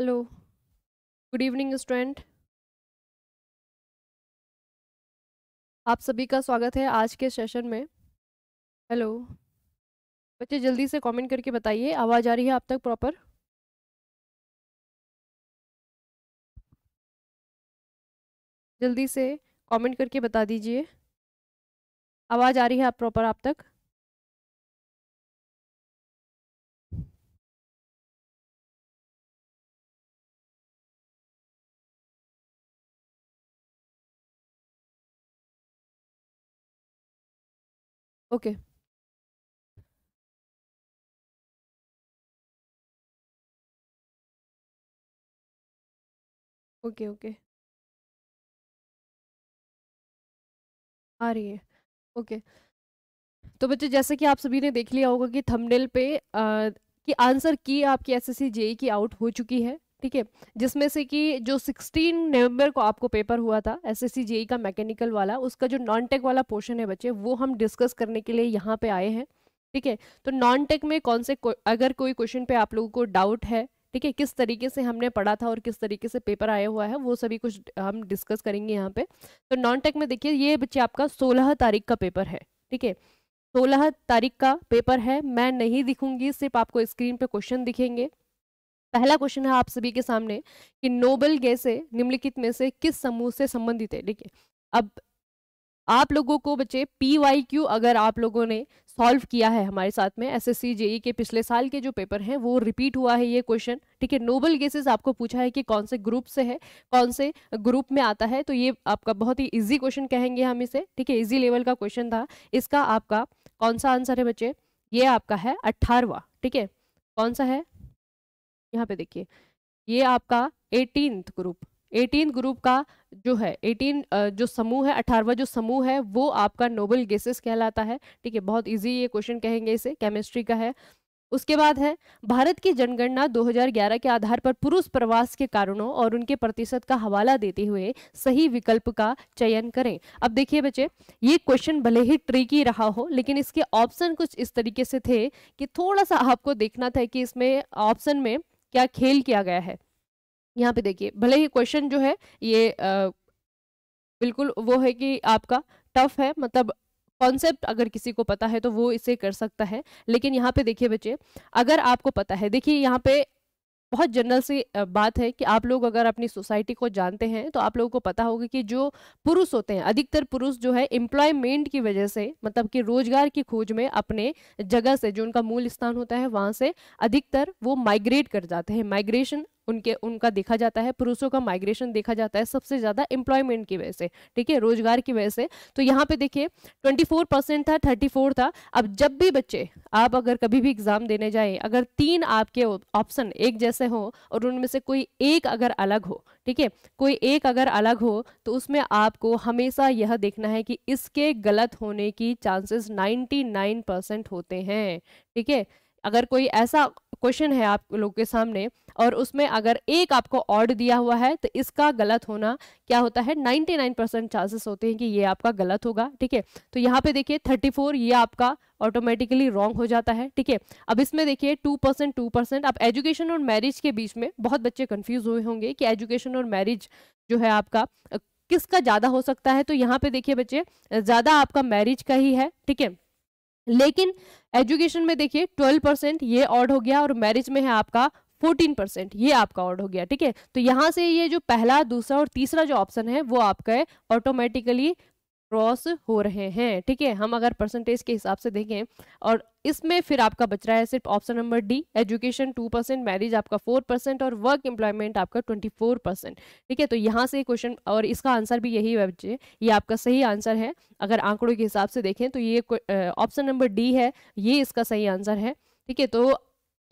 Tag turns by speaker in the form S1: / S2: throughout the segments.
S1: hello good evening student आप सभी का स्वागत है आज के सेशन में हेलो बच्चे जल्दी से कमेंट करके बताइए आवाज़ आ रही है आप तक प्रॉपर जल्दी से कमेंट करके बता दीजिए आवाज़ आ रही है आप प्रॉपर आप तक
S2: ओके ओके ओके
S1: आ रही है ओके तो बच्चे जैसे कि आप सभी ने देख लिया होगा कि थंबनेल पे आ, कि आंसर की
S3: आपकी SSC JE e key out हो चुकी है ठीक है जिसमें से कि जो 16 नवंबर को आपको पेपर हुआ था एस एस e का मैकेनिकल वाला उसका जो नॉन टेक वाला पोर्शन है बच्चे वो हम डिस्कस करने के लिए यहाँ पे आए हैं ठीक है तो नॉन टेक में कौन से को, अगर कोई क्वेश्चन पे आप लोगों को डाउट है ठीक है किस तरीके से हमने पढ़ा था और किस तरीके से पेपर आया हुआ है वो सभी कुछ हम डिस्कस करेंगे यहाँ पे तो नॉन टेक में देखिए ये बच्चे आपका सोलह तारीख का पेपर है ठीक है सोलह तारीख का पेपर है मैं नहीं दिखूंगी सिर्फ आपको स्क्रीन पे क्वेश्चन दिखेंगे पहला क्वेश्चन है आप सभी के सामने कि नोबल गैसे निम्नलिखित में से किस समूह से संबंधित है ठीक है अब आप लोगों को बच्चे पी वाई क्यू अगर आप लोगों ने सॉल्व किया है हमारे साथ में एस एस सी जेई के पिछले साल के जो पेपर हैं वो रिपीट हुआ है ये क्वेश्चन ठीक है नोबल गैसेस आपको पूछा है कि कौन से ग्रुप से है कौन से ग्रुप में आता है तो ये आपका बहुत ही इजी क्वेश्चन कहेंगे हम इसे ठीक है इजी लेवल का क्वेश्चन था इसका आपका कौन सा आंसर है बच्चे ये आपका है अट्ठारवा ठीक है कौन सा है यहाँ पे देखिए ये आपका एटीन ग्रुप एटीन ग्रुप का जो है एटीन जो समूह है अठारवा जो समूह है वो आपका नोबल गेसेस कहलाता है ठीक है बहुत इजी ये क्वेश्चन कहेंगे इसे केमिस्ट्री का है उसके बाद है भारत की जनगणना 2011 के आधार पर पुरुष प्रवास के कारणों और उनके प्रतिशत का हवाला देते हुए सही विकल्प का चयन करें अब देखिए बच्चे ये क्वेश्चन भले ही ट्रिकी रहा हो लेकिन इसके ऑप्शन कुछ इस तरीके से थे कि थोड़ा सा आपको देखना था कि इसमें ऑप्शन में क्या खेल किया गया है यहाँ पे देखिए भले ही क्वेश्चन जो है ये आ, बिल्कुल वो है कि आपका टफ है मतलब कॉन्सेप्ट अगर किसी को पता है तो वो इसे कर सकता है लेकिन यहाँ पे देखिए बच्चे अगर आपको पता है देखिए यहाँ पे बहुत जनरल सी बात है कि आप लोग अगर अपनी सोसाइटी को जानते हैं तो आप लोगों को पता होगा कि जो पुरुष होते हैं अधिकतर पुरुष जो है एम्प्लॉयमेंट की वजह से मतलब कि रोजगार की खोज में अपने जगह से जो उनका मूल स्थान होता है वहाँ से अधिकतर वो माइग्रेट कर जाते हैं माइग्रेशन उनके उनका देखा जाता है पुरुषों का माइग्रेशन देखा जाता है सबसे ज़्यादा एम्प्लॉयमेंट की वजह से ठीक है रोजगार की वजह से तो यहाँ पे देखिए 24 परसेंट था 34 था अब जब भी बच्चे आप अगर कभी भी एग्ज़ाम देने जाए अगर तीन आपके ऑप्शन एक जैसे हो और उनमें से कोई एक अगर अलग हो ठीक है कोई एक अगर अलग हो तो उसमें आपको हमेशा यह देखना है कि इसके गलत होने की चांसेस 99 परसेंट होते हैं ठीक है अगर कोई ऐसा क्वेश्चन है आप लोग के सामने और उसमें अगर एक आपको ऑड दिया हुआ है तो इसका गलत होना क्या होता है 99 परसेंट चांसेस होते हैं कि ये आपका गलत होगा ठीक है तो यहाँ पे देखिए 34 ये आपका ऑटोमेटिकली रॉन्ग हो जाता है ठीक है अब इसमें देखिए टू परसेंट टू परसेंट आप एजुकेशन और मैरिज के बीच में बहुत बच्चे कन्फ्यूज हुए होंगे कि एजुकेशन और मैरिज जो है आपका किसका ज़्यादा हो सकता है तो यहाँ पे देखिए बच्चे ज़्यादा आपका मैरिज का ही है ठीक है लेकिन एजुकेशन में देखिए ट्वेल्व परसेंट ये ऑड हो गया और मैरिज में है आपका फोर्टीन परसेंट ये आपका ऑर्ड हो गया ठीक है तो यहाँ से ये जो पहला दूसरा और तीसरा जो ऑप्शन है वो आपका है ऑटोमेटिकली क्रॉस हो रहे हैं ठीक है हम अगर परसेंटेज के हिसाब से देखें और इसमें फिर आपका बच रहा है सिर्फ option number D education two percent marriage आपका फोर परसेंट और वर्क एम्प्लॉयमेंट आपका ट्वेंटी फोर परसेंट ठीक है तो यहाँ से क्वेश्चन और इसका आंसर भी यही है बच्चे ये आपका सही आंसर है अगर आंकड़ों के हिसाब से देखें तो ये ऑप्शन नंबर डी है ये इसका सही आंसर है ठीक है तो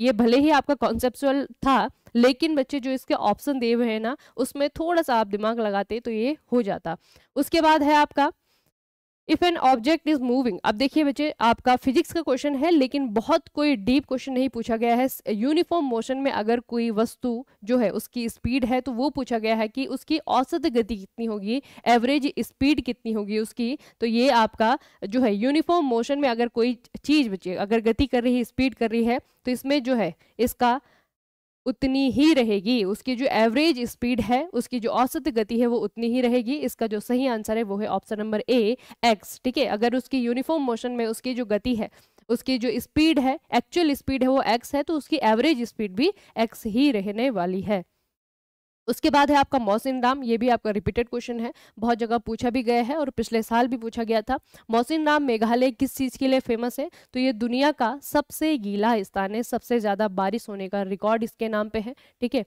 S3: ये भले ही आपका कॉन्सेप्चुअल था लेकिन बच्चे जो इसके ऑप्शन दिए हुए हैं ना उसमें थोड़ा सा आप दिमाग लगाते तो ये हो जाता उसके बाद है आपका if an object is moving अब देखिए बच्चे आपका फिजिक्स का क्वेश्चन है लेकिन बहुत कोई डीप क्वेश्चन नहीं पूछा गया है यूनिफॉर्म मोशन में अगर कोई वस्तु जो है उसकी स्पीड है तो वो पूछा गया है कि उसकी औसत गति कितनी होगी एवरेज स्पीड कितनी होगी उसकी तो ये आपका जो है यूनिफॉर्म मोशन में अगर कोई चीज़ बच्चे अगर गति कर रही है स्पीड कर रही है तो इसमें जो है इसका उतनी ही रहेगी उसकी जो एवरेज स्पीड है उसकी जो औसत गति है वो उतनी ही रहेगी इसका जो सही आंसर है वो है ऑप्शन नंबर ए एक्स ठीक है अगर उसकी यूनिफॉर्म मोशन में उसकी जो गति है उसकी जो स्पीड है एक्चुअल स्पीड है वो एक्स है तो उसकी एवरेज स्पीड भी एक्स ही रहने वाली है उसके बाद है आपका मोहसिन राम ये भी आपका रिपीटेड क्वेश्चन है बहुत जगह पूछा भी गया है और पिछले साल भी पूछा गया था मोहसिन राम मेघालय किस चीज़ के लिए फेमस है तो ये दुनिया का सबसे गीला स्थान है सबसे ज़्यादा बारिश होने का रिकॉर्ड इसके नाम पे है ठीक है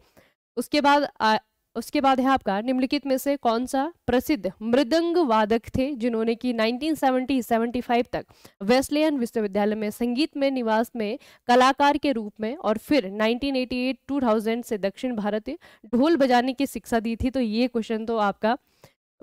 S3: उसके बाद उसके बाद है आपका निम्नलिखित में से कौन सा प्रसिद्ध मृदंग वादक थे जिन्होंने की 1970-75 तक वेस्टलेयन विश्वविद्यालय में संगीत में निवास में कलाकार के रूप में और फिर 1988-2000 से दक्षिण भारत ढोल बजाने की शिक्षा दी थी तो ये क्वेश्चन तो आपका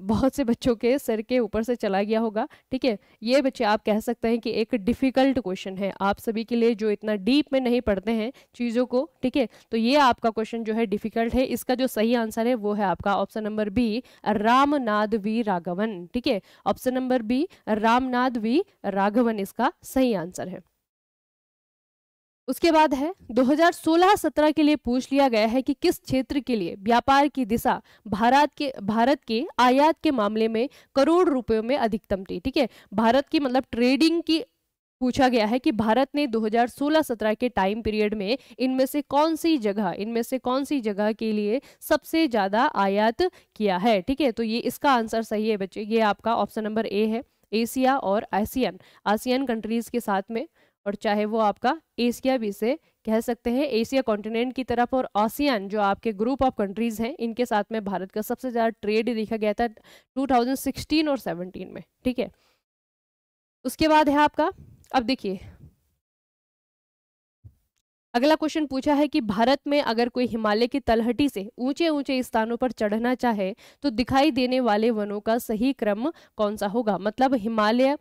S3: बहुत से बच्चों के सर के ऊपर से चला गया होगा ठीक है ये बच्चे आप कह सकते हैं कि एक डिफ़िकल्ट क्वेश्चन है आप सभी के लिए जो इतना डीप में नहीं पढ़ते हैं चीज़ों को ठीक है तो ये आपका क्वेश्चन जो है डिफ़िकल्ट है इसका जो सही आंसर है वो है आपका option number B Ramnath V Raghavan ठीक है option number B Ramnath V Raghavan इसका सही आंसर है उसके बाद है 2016-17 के लिए पूछ लिया गया है कि किस क्षेत्र के लिए व्यापार की दिशा भारत के भारत के आयात के मामले में करोड़ रुपयों में अधिकतम थी ठीक है भारत की मतलब ट्रेडिंग की पूछा गया है कि भारत ने 2016-17 के टाइम पीरियड में इनमें से कौन सी जगह इनमें से कौन सी जगह के लिए सबसे ज़्यादा आयात किया है ठीक है तो ये इसका आंसर सही है बच्चे ये आपका ऑप्शन नंबर ए है एशिया और आसियन आसियन कंट्रीज़ के साथ में और चाहे वो आपका एशिया भी से कह सकते हैं एशिया कॉन्टिनेंट की तरफ और आसियान जो आपके ग्रुप ऑफ कंट्रीज़ हैं इनके साथ में भारत का सबसे ज़्यादा ट्रेड देखा गया था 2016 और 17 में ठीक है उसके बाद है आपका अब देखिए अगला क्वेश्चन पूछा है कि भारत में अगर कोई हिमालय की तलहटी से ऊंचे ऊंचे स्थानों पर चढ़ना चाहे तो दिखाई देने वाले वनों का सही क्रम कौन सा होगा मतलब हिमालय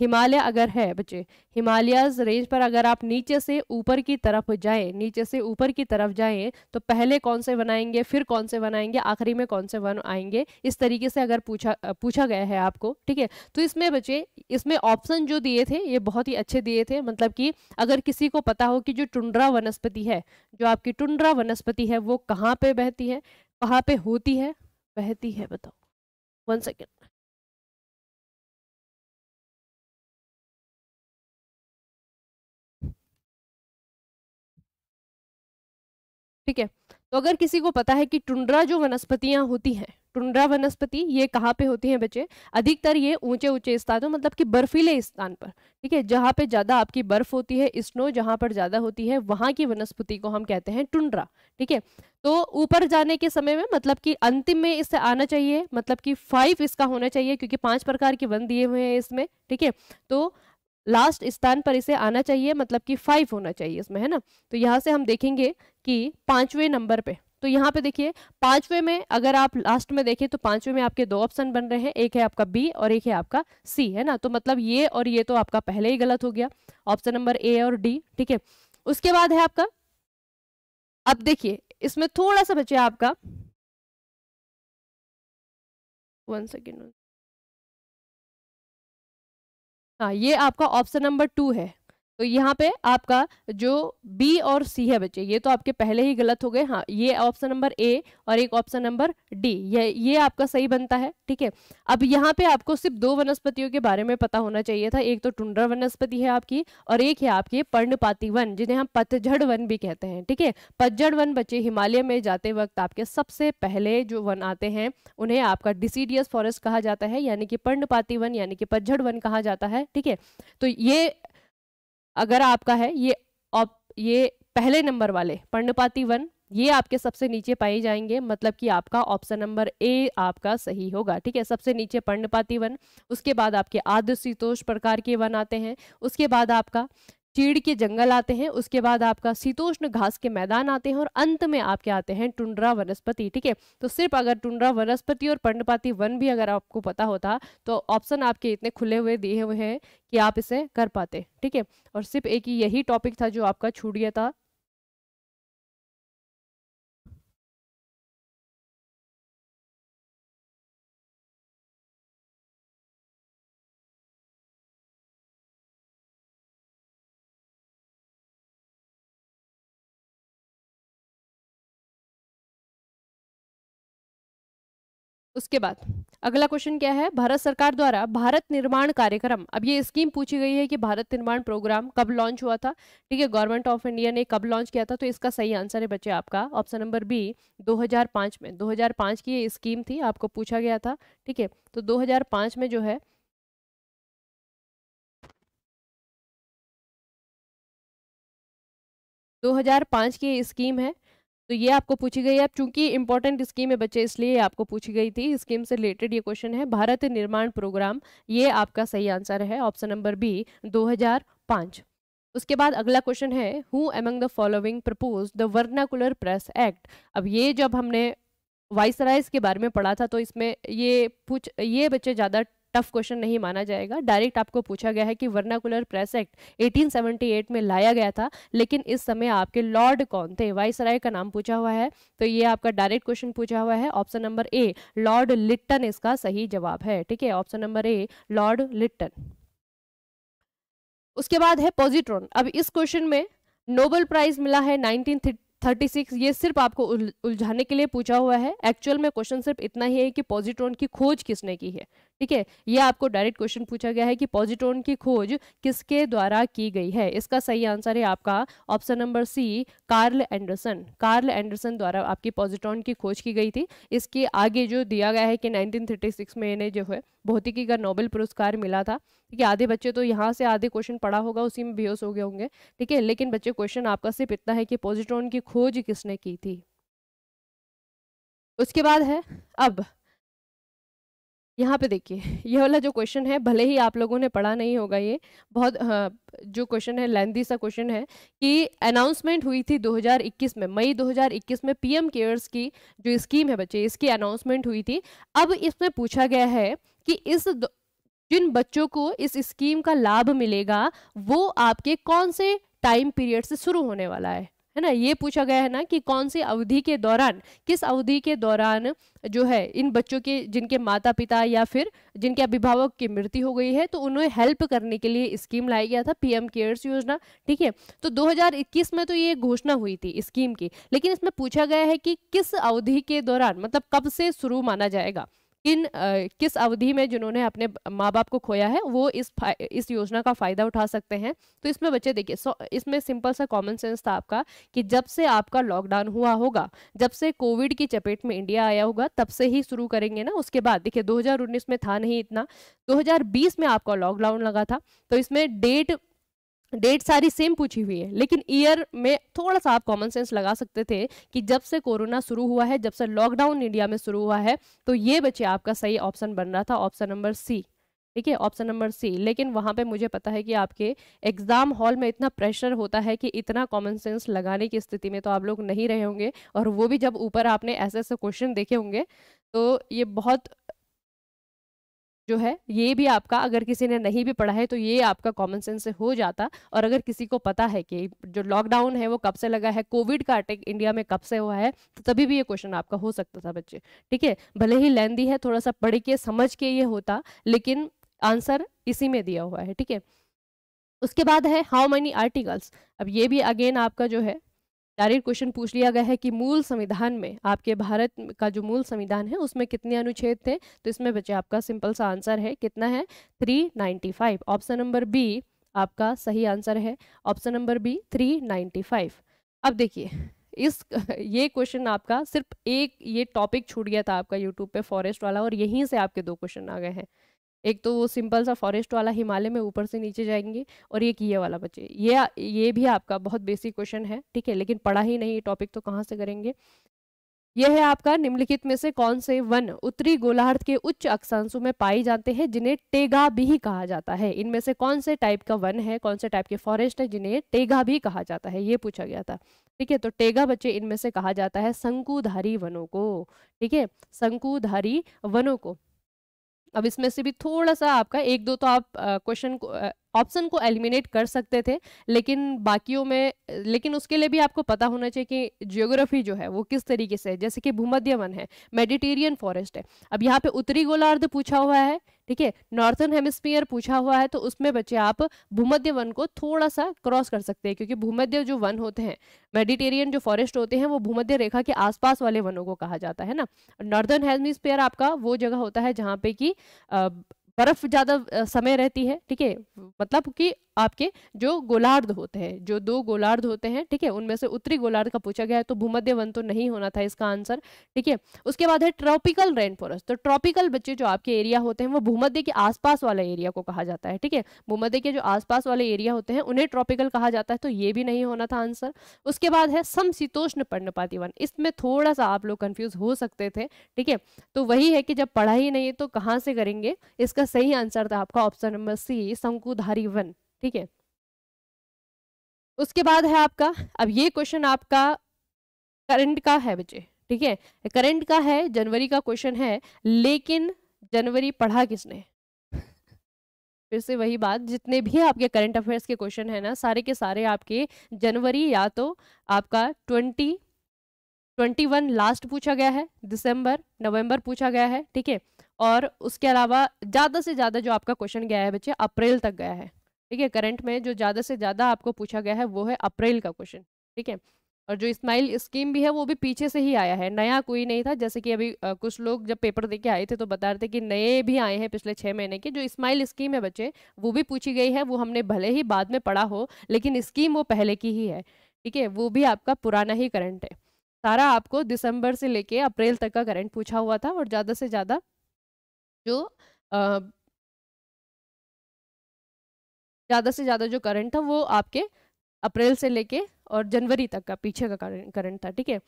S3: हिमालय अगर है बच्चे हिमालयाज रेंज पर अगर आप नीचे से ऊपर की तरफ जाएं नीचे से ऊपर की तरफ जाएं तो पहले कौन से बनाएंगे फिर कौन से बनाएंगे आखिरी में कौन से वन आएंगे इस तरीके से अगर पूछा पूछा गया है आपको ठीक है तो इसमें बच्चे इसमें ऑप्शन जो दिए थे ये बहुत ही अच्छे दिए थे मतलब कि अगर किसी को पता हो कि जो टुंड्रा वनस्पति है जो आपकी
S1: टुंड्रा वनस्पति है वो कहाँ पर बहती है कहाँ पर होती है बहती है बताओ वन सेकेंड ठीक है तो अगर किसी को पता है कि टुंड्रा जो वनस्पतियाँ होती हैं टुंड्रा वनस्पति
S3: ये कहाँ पे होती हैं बच्चे अधिकतर ये ऊंचे ऊंचे स्थानों मतलब कि बर्फीले स्थान पर ठीक है जहाँ पे ज़्यादा आपकी बर्फ होती है स्नो जहाँ पर ज़्यादा होती है वहाँ की वनस्पति को हम कहते हैं टुंड्रा ठीक है तो ऊपर जाने के समय में मतलब कि अंतिम में इससे आना चाहिए मतलब कि फाइव इसका होना चाहिए क्योंकि पाँच प्रकार के वन दिए हुए हैं इसमें ठीक है तो लास्ट स्थान पर इसे आना चाहिए मतलब कि फाइव होना चाहिए इसमें है ना तो यहाँ से हम देखेंगे कि पांचवें नंबर पे तो यहाँ पे देखिए पांचवे में अगर आप लास्ट में देखें तो पांचवे में आपके दो ऑप्शन बन रहे हैं एक है आपका बी और एक है आपका सी है ना तो मतलब ये और ये तो आपका पहले ही गलत हो गया ऑप्शन नंबर ए और डी ठीक है उसके बाद है आपका
S1: अब देखिए इसमें थोड़ा सा बचे आपका वन सेकेंड हाँ ये आपका ऑप्शन नंबर टू है तो यहाँ पे आपका जो बी और सी है बच्चे ये तो आपके
S3: पहले ही गलत हो गए हाँ ये ऑप्शन नंबर ए और एक ऑप्शन नंबर डी ये ये आपका सही बनता है ठीक है अब यहाँ पे आपको सिर्फ दो वनस्पतियों के बारे में पता होना चाहिए था एक तो टुंड्रा वनस्पति है आपकी और एक है आपकी पर्णपाती वन जिन्हें हम पतझड़ वन भी कहते हैं ठीक है पतझड़ वन बच्चे हिमालय में जाते वक्त आपके सबसे पहले जो वन आते हैं उन्हें आपका डिसीडियस फॉरेस्ट कहा जाता है यानी कि पर्णपाती वन यानी कि पतझड़ वन कहा जाता है ठीक है तो ये अगर आपका है ये आप, ये पहले नंबर वाले पर्णपाती वन ये आपके सबसे नीचे पाए जाएंगे मतलब कि आपका ऑप्शन नंबर ए आपका सही होगा ठीक है सबसे नीचे पर्णपाती वन उसके बाद आपके आद्र शीतोष प्रकार के वन आते हैं उसके बाद आपका चीड़ के जंगल आते हैं उसके बाद आपका शीतोष्ण घास के मैदान आते हैं और अंत में आपके आते हैं टुंड्रा वनस्पति ठीक है तो सिर्फ अगर टुंड्रा वनस्पति और पर्णपाती वन भी अगर आपको पता होता तो ऑप्शन आपके इतने खुले हुए दिए हुए हैं कि आप इसे कर
S1: पाते ठीक है और सिर्फ एक ही यही टॉपिक था जो आपका छूट गया था उसके बाद अगला क्वेश्चन क्या है भारत सरकार द्वारा भारत निर्माण कार्यक्रम अब ये स्कीम पूछी गई है कि
S3: भारत निर्माण प्रोग्राम कब लॉन्च हुआ था ठीक है गवर्नमेंट ऑफ इंडिया ने कब लॉन्च किया था तो इसका सही आंसर है बच्चे आपका ऑप्शन नंबर बी 2005 में 2005 की ये स्कीम थी आपको पूछा गया
S1: था ठीक है तो दो में जो है दो हजार पाँच की स्कीम है तो ये आपको पूछी गई है अब चूंकि इंपॉर्टेंट स्कीम है बच्चे इसलिए आपको पूछी गई थी स्कीम से
S3: रिलेटेड ये क्वेश्चन है भारत निर्माण प्रोग्राम ये आपका सही आंसर है ऑप्शन नंबर बी 2005 उसके बाद अगला क्वेश्चन है who among the following propose the vernacular press act अब ये जब हमने वाइसरायस के बारे में पढ़ा था तो इसमें ये पूछ ये बच्चे ज़्यादा टफ क्वेश्चन नहीं माना जाएगा डायरेक्ट आपको पूछा गया है कि वर्नाकुलर प्रेस एक्ट 1878 में लाया गया था लेकिन इस समय आपके लॉर्ड कौन थे वाइसराय का नाम पूछा हुआ है तो ये आपका डायरेक्ट क्वेश्चन पूछा हुआ है option number A Lord Lytton इसका सही जवाब है ठीक है option number A Lord Lytton उसके बाद है पॉजिट्रॉन अब इस क्वेश्चन में नोबल प्राइज मिला है नाइनटीन 36 ये सिर्फ आपको उलझाने के लिए पूछा हुआ है एक्चुअल में क्वेश्चन सिर्फ इतना ही है कि पॉजिट्रॉन की खोज किसने की है ठीक है ये आपको डायरेक्ट क्वेश्चन पूछा गया है कि पॉजिट्रॉन की खोज किसके द्वारा की गई है इसका सही आंसर है आपका option number C Carl Anderson Carl Anderson द्वारा आपकी पॉजिट्रॉन की खोज की गई थी इसके आगे जो दिया गया है कि 1936 में इन्हें जो है भौतिकी का नोबेल पुरस्कार मिला था ठीक है आधे बच्चे तो यहाँ से आधे क्वेश्चन पढ़ा होगा उसी में बेहोश हो गए होंगे ठीक है लेकिन बच्चे क्वेश्चन आपका सिर्फ इतना है कि पॉजिट्रॉन की खोज किसने की थी उसके बाद है अब यहाँ पे देखिए यह वाला जो क्वेश्चन है भले ही आप लोगों ने पढ़ा नहीं होगा ये बहुत हाँ, जो क्वेश्चन है लेंदी सा क्वेश्चन है कि अनाउंसमेंट हुई थी 2021 में मई 2021 में पीएम केयर्स की जो स्कीम है बच्चे इसकी अनाउंसमेंट हुई थी अब इसमें पूछा गया है कि इस जिन बच्चों को इस स्कीम का लाभ मिलेगा वो आपके कौन से टाइम पीरियड से शुरू होने वाला है है ना ये पूछा गया है ना कि कौन सी अवधि के दौरान किस अवधि के दौरान जो है इन बच्चों के जिनके माता पिता या फिर जिनके अभिभावक की मृत्यु हो गई है तो उन्हें हेल्प करने के लिए स्कीम लाया गया था पीएम केयर्स योजना ठीक है तो 2021 में तो ये घोषणा हुई थी स्कीम की लेकिन इसमें पूछा गया है कि किस अवधि के दौरान मतलब कब से शुरू माना जाएगा किन किस अवधि में जिन्होंने अपने माँ बाप को खोया है वो इस इस योजना का फ़ायदा उठा सकते हैं तो इसमें बच्चे देखिए इसमें सिंपल सा कॉमन सेंस था आपका कि जब से आपका लॉकडाउन हुआ होगा जब से कोविड की चपेट में इंडिया आया होगा तब से ही शुरू करेंगे ना उसके बाद देखिए 2019 में था नहीं इतना 2020 में आपका लॉकडाउन लगा था तो इसमें डेट डेट सारी सेम पूछी हुई है लेकिन ईयर में थोड़ा सा आप कॉमन सेंस लगा सकते थे कि जब से कोरोना शुरू हुआ है जब से लॉकडाउन इंडिया में शुरू हुआ है तो ये बच्चे आपका सही ऑप्शन बन रहा था ऑप्शन नंबर सी ठीक है ऑप्शन नंबर सी लेकिन वहाँ पे मुझे पता है कि आपके एग्ज़ाम हॉल में इतना प्रेशर होता है कि इतना कॉमन सेंस लगाने की स्थिति में तो आप लोग नहीं रहे होंगे और वो भी जब ऊपर आपने ऐसे ऐसे क्वेश्चन देखे होंगे तो ये बहुत जो है ये भी आपका अगर किसी ने नहीं भी पढ़ा है तो ये आपका कॉमन सेंस हो जाता और अगर किसी को पता है कि जो लॉकडाउन है वो कब से लगा है कोविड का अटैक इंडिया में कब से हुआ है तो तभी भी ये क्वेश्चन आपका हो सकता था बच्चे ठीक है भले ही लेंदी है थोड़ा सा पढ़ के समझ के ये होता लेकिन आंसर इसी में दिया हुआ है ठीक है उसके बाद है हाउ मैनी आर्टिकल्स अब ये भी अगेन आपका जो है डायरेक्ट क्वेश्चन पूछ लिया गया है कि मूल संविधान में आपके भारत का जो मूल संविधान है उसमें कितने अनुच्छेद थे तो इसमें बच्चे आपका सिंपल सा आंसर है कितना है 395 ऑप्शन नंबर बी आपका सही आंसर है ऑप्शन नंबर बी 395 अब देखिए इस ये क्वेश्चन आपका सिर्फ एक ये टॉपिक छूट गया था आपका यूट्यूब पे फॉरेस्ट वाला और यहीं से आपके दो क्वेश्चन आ गए हैं एक तो वो सिंपल सा फॉरेस्ट वाला हिमालय में ऊपर से नीचे जाएंगे और एक ये वाला बच्चे ये ये भी आपका बहुत बेसिक क्वेश्चन है ठीक है लेकिन पढ़ा ही नहीं टॉपिक तो कहाँ से करेंगे यह है आपका निम्नलिखित में से कौन से वन उत्तरी गोलार्ध के उच्च अक्षांशु में पाए जाते हैं जिन्हें टेगा भी कहा जाता है इनमें से कौन से टाइप का वन है कौन से टाइप के फॉरेस्ट है जिन्हें टेगा भी कहा जाता है ये पूछा गया था ठीक है तो टेगा बच्चे इनमें से कहा जाता है शंकुधारी वनों को ठीक है शंकुधारी वनों को अब इसमें से भी थोड़ा सा आपका एक दो तो आप क्वेश्चन को ऑप्शन को एलिमिनेट कर सकते थे लेकिन बाकियों में लेकिन उसके लिए भी आपको पता होना चाहिए कि जियोग्राफी जो है वो किस तरीके से है जैसे कि भूमध्य वन है मेडिटेरियन फॉरेस्ट है अब यहाँ पे उत्तरी गोलार्ध पूछा हुआ है ठीक है नॉर्थन हेमिस्फीयर पूछा हुआ है तो उसमें बच्चे आप भूमध्य वन को थोड़ा सा क्रॉस कर सकते हैं क्योंकि भूमध्य जो वन होते हैं मेडिटेरियन जो फॉरेस्ट होते हैं वो भूमध्य रेखा के आसपास वाले वनों को कहा जाता है ना नॉर्थर्न हेमिस्फीयर आपका वो जगह होता है जहाँ पे कि बर्फ ज़्यादा समय रहती है ठीक है मतलब कि आपके जो गोलार्ध होते हैं जो दो गोलार्ध होते हैं ठीक है उनमें से उत्तरी गोलार्ध का पूछा गया है तो भूमध्य वन तो नहीं होना था इसका आंसर ठीक है उसके बाद है ट्रॉपिकल रेन फॉरेस्ट तो ट्रॉपिकल बच्चे जो आपके एरिया होते हैं वो भूमध्य के आसपास वाला एरिया को कहा जाता है ठीक है भूमध्य के जो आसपास वाले एरिया होते हैं उन्हें ट्रॉपिकल कहा जाता है तो ये भी नहीं होना था आंसर उसके बाद है समशीतोष्ण पर्णपाती वन इसमें थोड़ा सा आप लोग कन्फ्यूज हो सकते थे ठीक है तो वही है कि जब पढ़ा ही नहीं तो कहाँ से करेंगे इसका इसका सही आंसर था आपका ऑप्शन नंबर सी शंकुधारी वन ठीक है उसके बाद है आपका अब ये क्वेश्चन आपका करंट का है बच्चे ठीक है करंट का है जनवरी का क्वेश्चन है लेकिन जनवरी पढ़ा किसने फिर से वही बात जितने भी आपके करंट अफेयर्स के क्वेश्चन है ना सारे के सारे आपके जनवरी या तो आपका ट्वेंटी ट्वेंटी वन लास्ट पूछा गया है दिसंबर नवंबर पूछा गया है ठीक है और उसके अलावा ज़्यादा से ज़्यादा जो आपका क्वेश्चन गया है बच्चे अप्रैल तक गया है ठीक है करंट में जो ज़्यादा से ज़्यादा आपको पूछा गया है वो है अप्रैल का क्वेश्चन ठीक है और जो स्माइल स्कीम भी है वो भी पीछे से ही आया है नया कोई नहीं था जैसे कि अभी आ, कुछ लोग जब पेपर दे के आए थे तो बता रहे थे कि नए भी आए हैं पिछले छः महीने के जो स्माइल स्कीम है बच्चे वो भी पूछी गई है वो हमने भले ही बाद में पढ़ा हो लेकिन स्कीम वो पहले की ही है ठीक है वो भी आपका पुराना ही करंट है
S1: सारा आपको दिसंबर से लेके अप्रैल तक का करंट पूछा हुआ था और ज़्यादा से ज़्यादा जो ज़्यादा से ज़्यादा
S3: जो करंट था वो आपके अप्रैल से लेके और जनवरी तक का पीछे का करंट था ठीक है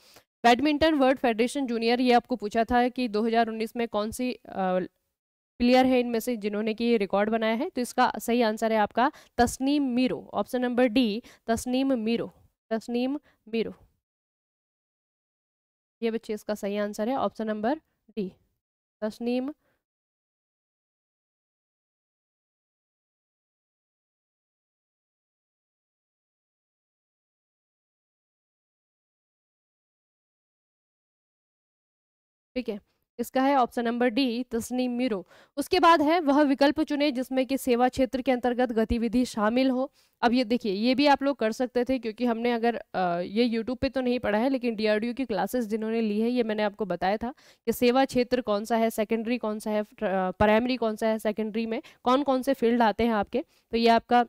S3: बैडमिंटन वर्ल्ड फेडरेशन जूनियर ये आपको पूछा था कि 2019 में कौन सी प्लेयर है इनमें से जिन्होंने कि रिकॉर्ड बनाया है तो इसका सही आंसर है आपका Tasnim Mir option number D Tasnim Mir Tasnim Mir
S1: ये बच्चे इसका सही आंसर है ऑप्शन नंबर डी तस्नीम
S2: ठीक है इसका है option number D
S3: Tasnim Mir उसके बाद है वह विकल्प चुने जिसमें कि सेवा क्षेत्र के अंतर्गत गतिविधि शामिल हो अब ये देखिए ये भी आप लोग कर सकते थे क्योंकि हमने अगर आ, ये यूट्यूब पे तो नहीं पढ़ा है लेकिन डी की क्लासेस जिन्होंने ली है ये मैंने आपको बताया था कि सेवा क्षेत्र कौन सा है सेकेंडरी कौन सा है प्राइमरी कौन सा है सेकेंडरी में कौन कौन से फील्ड आते हैं आपके तो ये आपका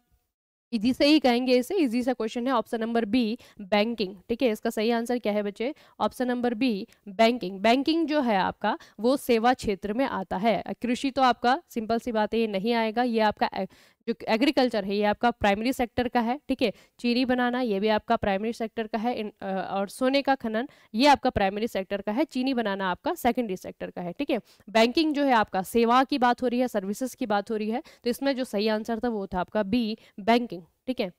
S3: इजी से ही कहेंगे इसे इजी सा क्वेश्चन है ऑप्शन नंबर बी बैंकिंग ठीक है इसका सही आंसर क्या है बच्चे option number B banking banking जो है आपका वो सेवा क्षेत्र में आता है कृषि तो आपका सिंपल सी बात है ये नहीं आएगा ये आपका जो एग्रीकल्चर है ये आपका प्राइमरी सेक्टर का है ठीक है चीनी बनाना ये भी आपका प्राइमरी सेक्टर का है इन, और सोने का खनन ये आपका प्राइमरी सेक्टर का है चीनी बनाना आपका सेकेंडरी सेक्टर का है ठीक है बैंकिंग जो है आपका सेवा की बात हो रही है सर्विसेज की बात हो रही है तो इसमें जो सही आंसर था वो था आपका बी बैंकिंग ठीक है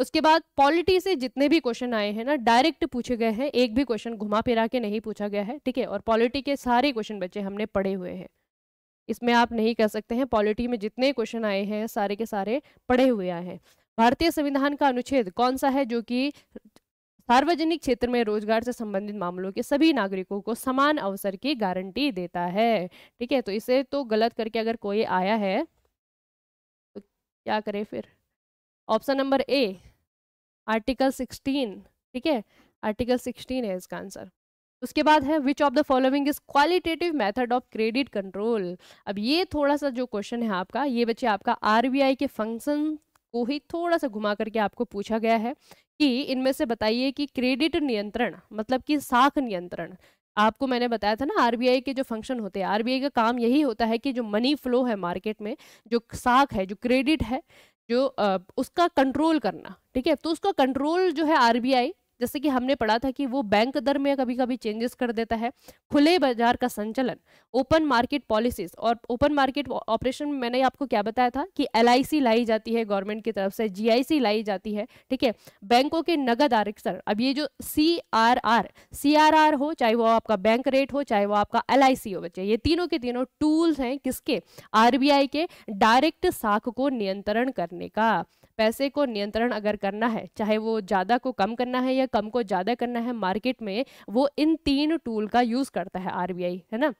S3: उसके बाद पॉलिटी से जितने भी क्वेश्चन आए हैं ना डायरेक्ट पूछे गए हैं एक भी क्वेश्चन घुमा फिरा के नहीं पूछा गया है ठीक है और पॉलिटी के सारे क्वेश्चन बच्चे हमने पढ़े हुए हैं इसमें आप नहीं कह सकते हैं पॉलिटी में जितने क्वेश्चन आए हैं सारे के सारे पढ़े हुए आए हैं भारतीय संविधान का अनुच्छेद कौन सा है जो कि सार्वजनिक क्षेत्र में रोजगार से संबंधित मामलों के सभी नागरिकों को समान अवसर की गारंटी देता है ठीक है तो इसे तो गलत करके अगर कोई आया है तो क्या करें फिर ऑप्शन नंबर ए आर्टिकल 16 ठीक है आर्टिकल 16 है इसका आंसर उसके बाद है which of the following is qualitative method of credit control अब ये थोड़ा सा जो क्वेश्चन है आपका ये बच्चे आपका आरबीआई के फंक्शन को ही थोड़ा सा घुमा करके आपको पूछा गया है कि इनमें से बताइए कि क्रेडिट नियंत्रण मतलब कि साख नियंत्रण आपको मैंने बताया था ना आरबीआई के जो फंक्शन होते हैं आरबीआई का काम यही होता है कि जो मनी फ्लो है मार्केट में जो साख है जो क्रेडिट है जो उसका कंट्रोल करना ठीक है तो उसका कंट्रोल जो है आरबीआई जैसे कि हमने पढ़ा था कि वो बैंक दर में कभी कभी चेंजेस कर देता है खुले बाजार का संचालन ओपन मार्केट पॉलिसीज और ओपन मार्केट ऑपरेशन में मैंने आपको क्या बताया था कि एल लाई जाती है गवर्नमेंट की तरफ से जी लाई जाती है ठीक है बैंकों के नगद आरक्षण अब ये जो C R R C R R हो चाहे वो आपका बैंक रेट हो चाहे वो आपका एल हो बच्चे ये तीनों के तीनों टूल्स हैं किसके आरबीआई के डायरेक्ट साख को नियंत्रण करने का पैसे को नियंत्रण अगर करना है चाहे वो ज़्यादा को कम करना है या कम को ज़्यादा करना है मार्केट में वो इन तीन टूल का यूज़ करता है आर है ना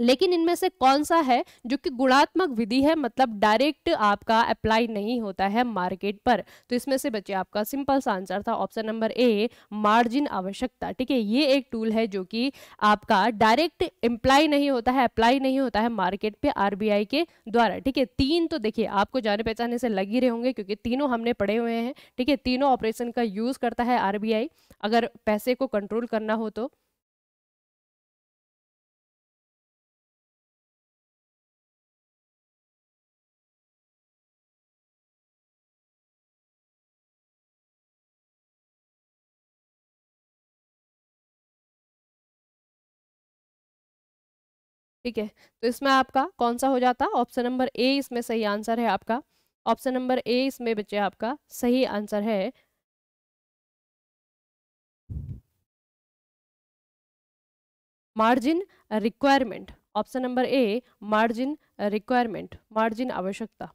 S3: लेकिन इनमें से कौन सा है जो कि गुणात्मक विधि है मतलब डायरेक्ट आपका अप्लाई नहीं होता है मार्केट पर तो इसमें से बच्चे आपका सिंपल सा आंसर था ऑप्शन नंबर ए मार्जिन आवश्यकता ठीक है ये एक टूल है जो कि आपका डायरेक्ट इम्प्लाई नहीं होता है अप्लाई नहीं होता है मार्केट पे आरबीआई के द्वारा ठीक है तीन तो देखिए आपको जाने पहचाने से लग ही रहे होंगे क्योंकि तीनों
S1: हमने पढ़े हुए हैं ठीक है तीनों ऑपरेशन का यूज़ करता है आरबीआई अगर पैसे को कंट्रोल करना हो तो ठीक है तो इसमें आपका कौन सा हो जाता ऑप्शन नंबर ए इसमें सही आंसर है आपका ऑप्शन नंबर ए इसमें बच्चे आपका सही आंसर है margin requirement option number A
S3: margin requirement margin आवश्यकता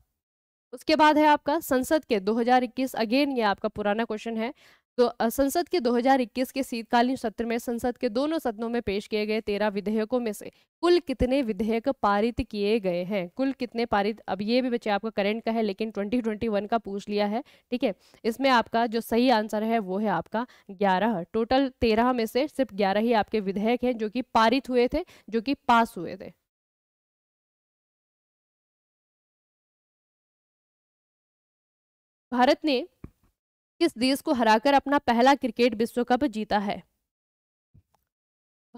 S3: उसके बाद है आपका संसद के 2021 अगेन ये आपका पुराना क्वेश्चन है तो संसद के 2021 के शीतकालीन सत्र में संसद के दोनों सदनों में पेश किए गए तेरह विधेयकों में से कुल कितने विधेयक पारित किए गए हैं कुल कितने पारित अब ये भी बच्चे आपका करंट का है लेकिन 2021 का पूछ लिया है ठीक है इसमें आपका जो सही आंसर है वो है आपका 11 टोटल 13 में
S1: से सिर्फ 11 ही आपके विधेयक हैं जो कि पारित हुए थे जो कि पास हुए थे भारत ने किस देश को हराकर अपना पहला क्रिकेट विश्व कप जीता है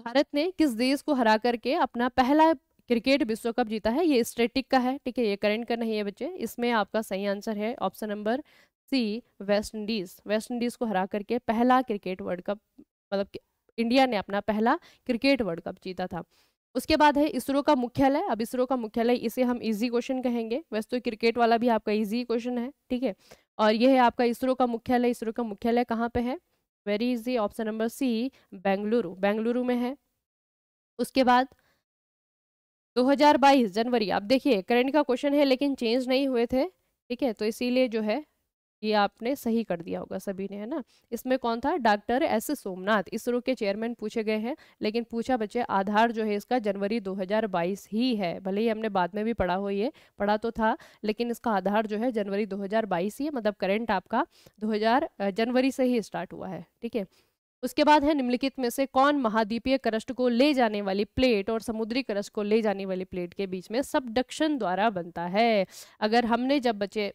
S3: भारत ने किस देश को हरा करके अपना पहला क्रिकेट विश्व कप जीता है ये स्ट्रेटिक का है ठीक है ये करंट का नहीं है बच्चे इसमें आपका सही आंसर है option number C West Indies West Indies को हरा करके पहला क्रिकेट वर्ल्ड कप मतलब इंडिया ने अपना पहला क्रिकेट वर्ल्ड कप जीता था उसके बाद है इसरो का मुख्यालय अब इसरो का मुख्यालय इसे हम इजी क्वेश्चन कहेंगे वैसे तो क्रिकेट वाला भी आपका इजी क्वेश्चन है ठीक है और यह है आपका इसरो का मुख्यालय इसरो का मुख्यालय कहाँ पे है very easy option number C Bengaluru Bengaluru में है उसके बाद 2022 जनवरी आप देखिए करंट का क्वेश्चन है लेकिन चेंज नहीं हुए थे ठीक है तो इसीलिए जो है ये आपने सही कर दिया होगा सभी ने है ना इसमें कौन था डॉक्टर एस सोमनाथ इसरो के चेयरमैन पूछे गए हैं लेकिन पूछा बच्चे आधार जो है इसका जनवरी 2022 ही है भले ही हमने बाद में भी पढ़ा हो ये पढ़ा तो था लेकिन इसका आधार जो है जनवरी 2022 ही है मतलब करेंट आपका 2000 जनवरी से ही स्टार्ट हुआ है ठीक है उसके बाद है निम्नलिखित में से कौन महाद्वीपीय क्रस्ट को ले जाने वाली प्लेट और समुद्री क्रस्ट को ले जाने वाली प्लेट के बीच में सबडक्शन द्वारा बनता है अगर हमने जब बच्चे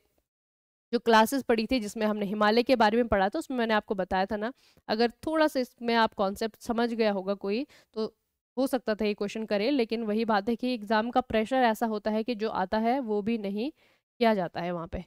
S3: जो क्लासेस पढ़ी थी जिसमें हमने हिमालय के बारे में पढ़ा था उसमें मैंने आपको बताया था ना अगर थोड़ा सा इसमें आप कॉन्सेप्ट समझ गया होगा कोई तो हो सकता था ये क्वेश्चन करे लेकिन वही बात है कि एग्ज़ाम का प्रेशर ऐसा होता है कि जो आता है वो भी नहीं किया जाता है वहाँ पे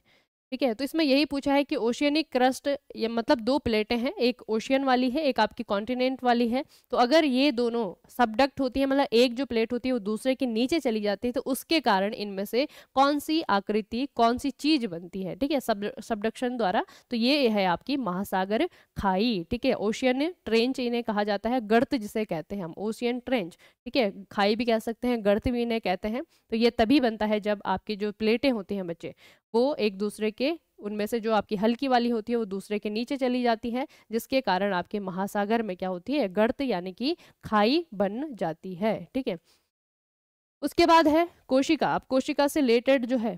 S3: ठीक है तो इसमें यही पूछा है कि ओशियनिक क्रस्ट ये मतलब दो प्लेटें हैं एक ओशियन वाली है एक आपकी कॉन्टिनेंट वाली है तो अगर ये दोनों सबडक्ट होती है मतलब एक जो प्लेट होती है वो दूसरे के नीचे चली जाती है तो उसके कारण इनमें से कौन सी आकृति कौन सी चीज बनती है ठीक है सब सबडक्शन द्वारा तो ये है आपकी महासागर खाई ठीक है ओशियन ट्रेंच इन्हें कहा जाता है गर्त जिसे कहते हैं हम ओशियन ट्रेंच ठीक है खाई भी कह सकते हैं गर्त भी इन्हें कहते हैं तो ये तभी बनता है जब आपकी जो प्लेटें होती हैं बच्चे वो एक दूसरे के उनमें से जो आपकी हल्की वाली होती है वो दूसरे के नीचे चली जाती है जिसके कारण आपके महासागर में क्या होती है गर्त यानी कि खाई बन जाती है ठीक है उसके बाद है कोशिका आप कोशिका से रिलेटेड जो है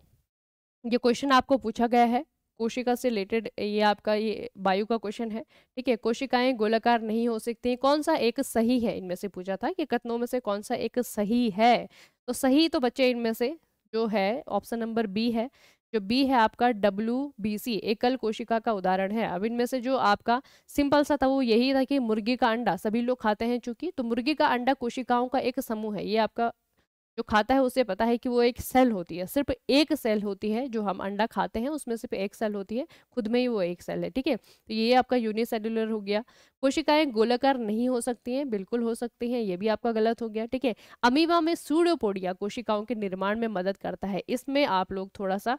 S3: ये क्वेश्चन आपको पूछा गया है कोशिका से रिलेटेड ये आपका ये वायु का क्वेश्चन है ठीक है कोशिकाएं गोलाकार नहीं हो सकती हैं कौन सा एक सही है इनमें से पूछा था कि कथनों में से कौन सा एक सही है तो सही तो बच्चे इनमें से जो है ऑप्शन नंबर बी है जो बी है आपका डब्ल्यू बी सी एकल कोशिका का उदाहरण है अब इनमें से जो आपका सिंपल सा था वो यही था कि मुर्गी का अंडा सभी लोग खाते हैं चूंकि तो मुर्गी का अंडा कोशिकाओं का एक समूह है ये आपका जो खाता है उसे पता है कि वो एक सेल होती है सिर्फ एक सेल होती है जो हम अंडा खाते हैं उसमें सिर्फ एक सेल होती है खुद में ही वो एक सेल है ठीक है तो ये आपका यूनिसेलुलर हो गया कोशिकाएं गोलाकार नहीं हो सकती हैं बिल्कुल हो सकती हैं ये भी आपका गलत हो गया ठीक है अमीबा में सूर्योपोडिया कोशिकाओं के निर्माण में मदद करता है इसमें आप लोग थोड़ा सा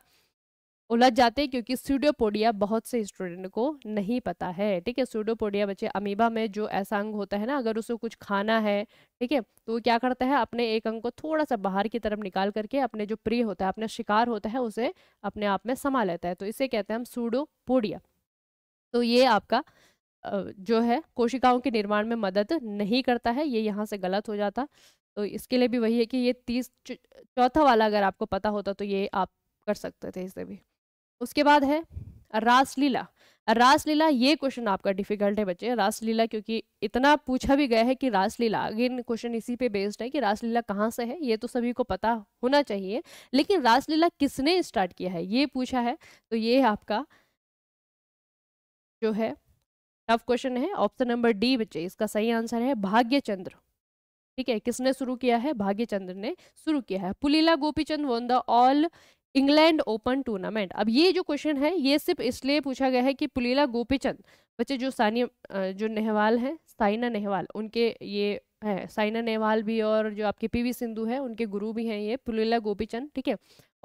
S3: उलझ जाते हैं क्योंकि स्यूडोपोडिया बहुत से स्टूडेंट को नहीं पता है ठीक है स्यूडोपोडिया बच्चे अमीबा में जो ऐसा अंग होता है ना अगर उसे कुछ खाना है ठीक है तो वो क्या करता है अपने एक अंग को थोड़ा सा बाहर की तरफ निकाल करके अपने जो प्रिय होता है अपने शिकार होता है उसे अपने आप में समा लेता है तो इसे कहते हैं हम सूडोपोडिया तो ये आपका जो है कोशिकाओं के निर्माण में मदद नहीं करता है ये यहाँ से गलत हो जाता तो इसके लिए भी वही है कि ये तीस चौथा वाला अगर आपको पता होता तो ये आप कर सकते थे इसे भी उसके बाद है रासलीला रासलीला ये क्वेश्चन आपका डिफिकल्ट है बच्चे रासलीला क्योंकि इतना पूछा भी गया है कि रासलीला अगेन क्वेश्चन इसी पे बेस्ड है कि रासलीला कहाँ से है ये तो सभी को पता होना चाहिए लेकिन रासलीला किसने स्टार्ट किया है ये पूछा है तो ये आपका जो है टफ क्वेश्चन है ऑप्शन नंबर डी बच्चे इसका सही आंसर है भाग्य ठीक है किसने शुरू किया है भाग्य ने शुरू किया है Pullela Gopichand won the all England open tournament अब ये जो क्वेश्चन है ये सिर्फ इसलिए पूछा गया है कि पुलीला गोपीचंद बच्चे जो सानिया जो नेहवाल हैं साइना नेहवाल उनके ये है साइना नेहवाल भी और जो आपके पीवी सिंधु है उनके गुरु भी हैं ये पुलीला गोपीचंद ठीक है